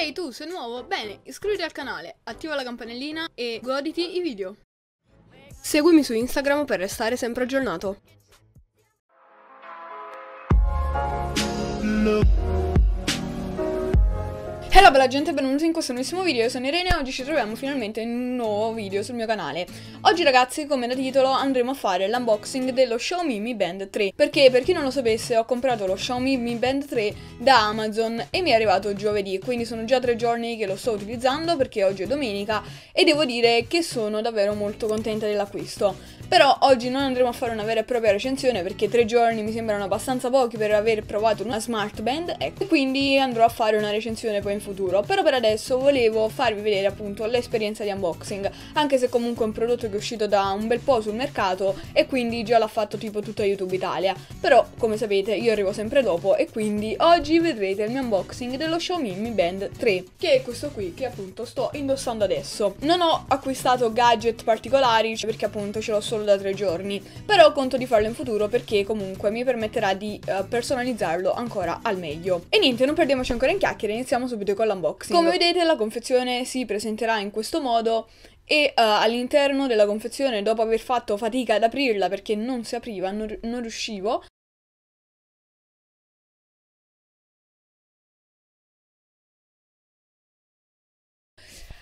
Ehi hey, tu, sei nuovo? Bene, iscriviti al canale, attiva la campanellina e goditi i video. Seguimi su Instagram per restare sempre aggiornato. Ciao bella gente, benvenuti in questo nuovissimo video, io sono Irene e oggi ci troviamo finalmente in un nuovo video sul mio canale. Oggi ragazzi, come da titolo, andremo a fare l'unboxing dello Xiaomi Mi Band 3, perché per chi non lo sapesse ho comprato lo Xiaomi Mi Band 3 da Amazon e mi è arrivato giovedì, quindi sono già tre giorni che lo sto utilizzando perché oggi è domenica e devo dire che sono davvero molto contenta dell'acquisto. Però oggi non andremo a fare una vera e propria recensione perché tre giorni mi sembrano abbastanza pochi per aver provato una smart band, ecco, quindi andrò a fare una recensione poi in futuro futuro, però per adesso volevo farvi vedere appunto l'esperienza di unboxing, anche se comunque è un prodotto che è uscito da un bel po' sul mercato e quindi già l'ha fatto tipo tutta YouTube Italia, però come sapete io arrivo sempre dopo e quindi oggi vedrete il mio unboxing dello Xiaomi Mi Band 3, che è questo qui che appunto sto indossando adesso. Non ho acquistato gadget particolari cioè perché appunto ce l'ho solo da tre giorni, però conto di farlo in futuro perché comunque mi permetterà di uh, personalizzarlo ancora al meglio. E niente, non perdiamoci ancora in chiacchiere, iniziamo subito con l'unboxing. Come vedete la confezione si presenterà in questo modo e uh, all'interno della confezione, dopo aver fatto fatica ad aprirla perché non si apriva, non, non riuscivo,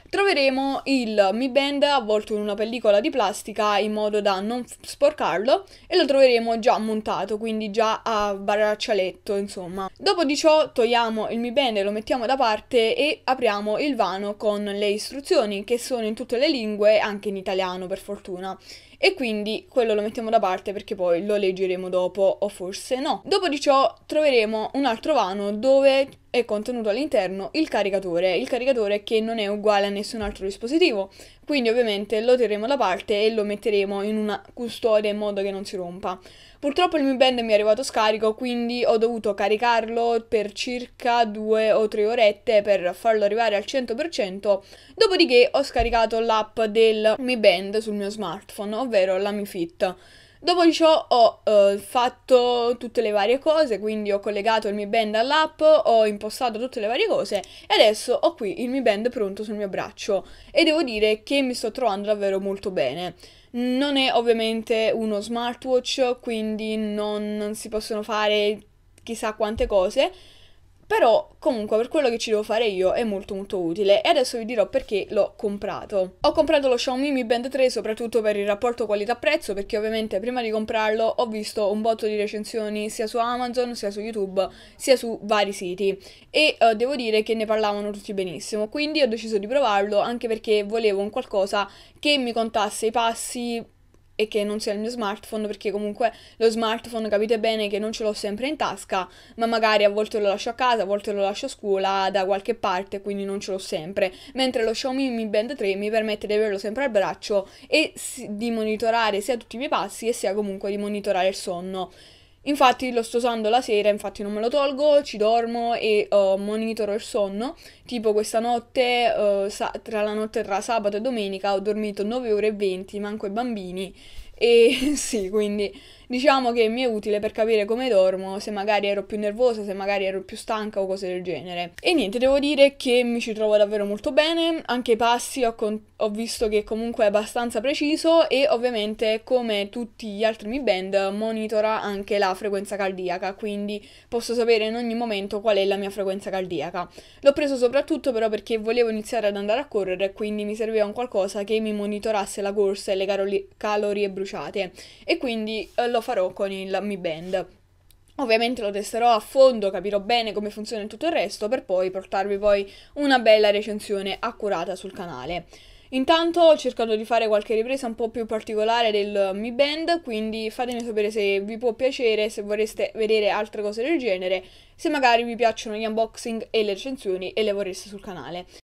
Troveremo il Mi Band avvolto in una pellicola di plastica in modo da non sporcarlo e lo troveremo già montato, quindi già a braccialetto, insomma. Dopo di ciò togliamo il Mi Band e lo mettiamo da parte e apriamo il vano con le istruzioni che sono in tutte le lingue, anche in italiano per fortuna e quindi quello lo mettiamo da parte perché poi lo leggeremo dopo o forse no. Dopo di ciò troveremo un altro vano dove è contenuto all'interno il caricatore, il caricatore che non è uguale a nessun altro dispositivo, quindi ovviamente lo terremo da parte e lo metteremo in una custodia in modo che non si rompa. Purtroppo il Mi Band mi è arrivato scarico, quindi ho dovuto caricarlo per circa 2 o 3 orette per farlo arrivare al 100%, dopodiché ho scaricato l'app del Mi Band sul mio smartphone, ovvero la MiFit. Dopo di ciò ho eh, fatto tutte le varie cose, quindi ho collegato il Mi Band all'app, ho impostato tutte le varie cose e adesso ho qui il Mi Band pronto sul mio braccio e devo dire che mi sto trovando davvero molto bene. Non è ovviamente uno smartwatch, quindi non si possono fare chissà quante cose, però comunque per quello che ci devo fare io è molto molto utile e adesso vi dirò perché l'ho comprato. Ho comprato lo Xiaomi Mi Band 3 soprattutto per il rapporto qualità-prezzo perché ovviamente prima di comprarlo ho visto un botto di recensioni sia su Amazon, sia su YouTube, sia su vari siti e uh, devo dire che ne parlavano tutti benissimo quindi ho deciso di provarlo anche perché volevo un qualcosa che mi contasse i passi e che non sia il mio smartphone, perché comunque lo smartphone capite bene che non ce l'ho sempre in tasca, ma magari a volte lo lascio a casa, a volte lo lascio a scuola, da qualche parte, quindi non ce l'ho sempre. Mentre lo Xiaomi Mi Band 3 mi permette di averlo sempre al braccio e di monitorare sia tutti i miei passi e sia comunque di monitorare il sonno. Infatti lo sto usando la sera, infatti non me lo tolgo, ci dormo e uh, eh, monitoro il sonno. Tipo questa notte, uh, sa- tra la notte tra sabato e domenica, ho dormito 9 ore e 20, manco i bambini. E sì, quindi diciamo che mi è utile per capire come dormo, se magari ero più nervosa, se magari ero più stanca o cose del genere. E niente, devo dire che mi ci trovo davvero molto bene, anche i passi ho, con- ho visto che comunque è abbastanza preciso e ovviamente come tutti gli altri Mi Band monitora anche la frequenza cardiaca, quindi posso sapere in ogni momento qual è la mia frequenza cardiaca. L'ho preso soprattutto però perché volevo iniziare ad andare a correre, quindi mi serviva un qualcosa che mi monitorasse la corsa e le calo- calorie bruciate bruciate e quindi eh, lo farò con il Mi Band. Ovviamente lo testerò a fondo, capirò bene come funziona tutto il resto per poi portarvi poi una bella recensione accurata sul canale. Intanto ho cercato di fare qualche ripresa un po' più particolare del eh, Mi Band, quindi fatemi sapere se vi può piacere, se vorreste vedere altre cose del genere, se magari vi piacciono gli unboxing e le recensioni e le vorreste sul canale.